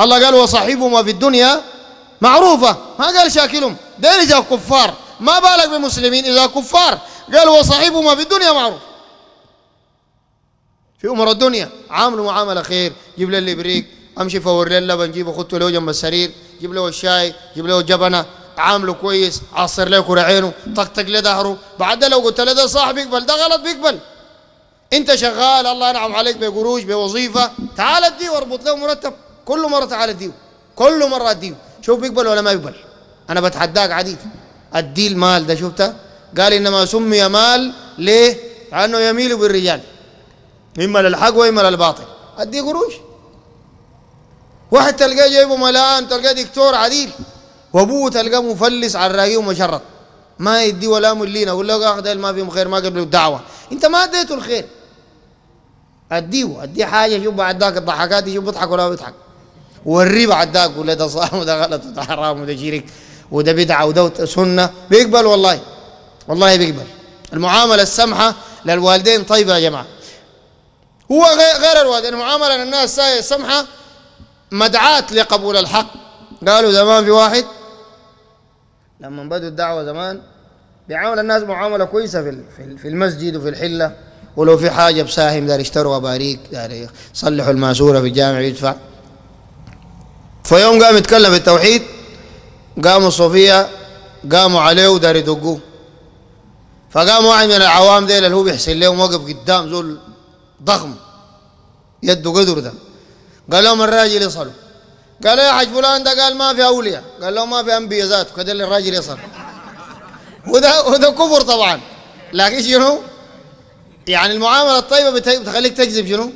الله قال وصاحبهما في الدنيا معروفة ما قال شاكلهم دير إذا كفار ما بالك بمسلمين إذا كفار قال وصاحبهما في الدنيا معروف في أمر الدنيا عامله معاملة خير جيب لي الإبريق أمشي فور لي اللبن جيبه خدته له جنب السرير جيب له الشاي جيب له الجبنة عامله كويس عصر له كرة عينه طقطق له ظهره بعد لو قلت له ده صاحب يقبل ده غلط بيقبل انت شغال الله ينعم عليك بقروش بوظيفة تعال اديه واربط له مرتب كل مره تعال اديه كل مره اديه شوف بيقبل ولا ما يقبل انا بتحداك عديد أدي المال ده شفته قال انما سمي مال ليه لانه يميل بالرجال اما للحق واما للباطل أدي قروش واحد تلقاه جايبه ملان تلقاه دكتور عديل وابوه تلقاه مفلس على الراي ومشرط ما يدي ولا ملينا ولا اخذ ما فيهم خير ما قبل الدعوه انت ما اديته الخير اديه اديه حاجه شوف بعد ذاك الضحكات شوف بيضحك ولا بيضحك والربع ذاك ولا ده صح وده غلط وده حرام وده شرك وده بدعه وده سنه بيقبل والله والله بيقبل المعامله السمحه للوالدين طيبه يا جماعه هو غير الوالدين يعني المعامله للناس السمحه مدعاة لقبول الحق قالوا زمان في واحد لما بدوا الدعوه زمان بيعامل الناس معامله كويسه في في المسجد وفي الحله ولو في حاجه بساهم دار يشتروا اباريك دار يصلحوا الماسوره في الجامع يدفع فيوم قام يتكلم التوحيد قاموا صوفيا قاموا عليه ودار يدقوه فقام واحد من العوام ذيل اللي هو بيحسن لهم وقف قدام زول ضخم يده قدر ده قال لهم الراجل يصلوا قال يا حاج فلان ده قال ما في اولياء قال لهم ما في انبياء ذاته كده الراجل يصل وده وده كفر طبعا لكن شنو؟ يعني المعامله الطيبه بتخليك تجذب شنو؟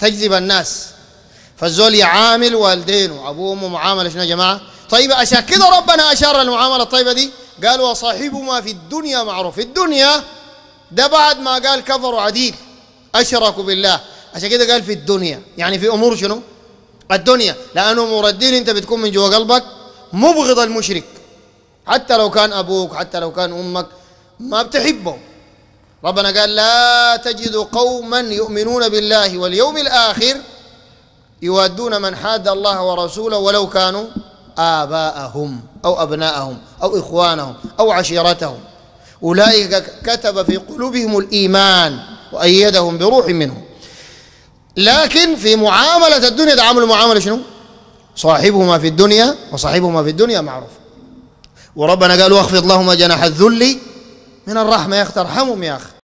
تجذب الناس فالزول يعامل والدينه أبوه وأمه معاملة شنو يا جماعة طيبة عشان كده ربنا أشار المعاملة الطيبة دي قال وصاحبهما في الدنيا معروف في الدنيا ده بعد ما قال كفروا عديل أشركوا بالله عشان كده قال في الدنيا يعني في أمور شنو الدنيا لأنه أمور الدين أنت بتكون من جوا قلبك مبغض المشرك حتى لو كان أبوك حتى لو كان أمك ما بتحبهم ربنا قال لا تجد قوما يؤمنون بالله واليوم الآخر يوادون من حاد الله ورسوله ولو كانوا آباءهم أو أبناءهم أو إخوانهم أو عشيرتهم أولئك كتب في قلوبهم الإيمان وأيدهم بروح منه لكن في معاملة الدنيا تعامل المعاملة شنو؟ صاحبهما في الدنيا وصاحبهما في الدنيا معروف وربنا قال واخفض لهما جناح الذل من الرحمة يا أخي ترحمهم يا أخي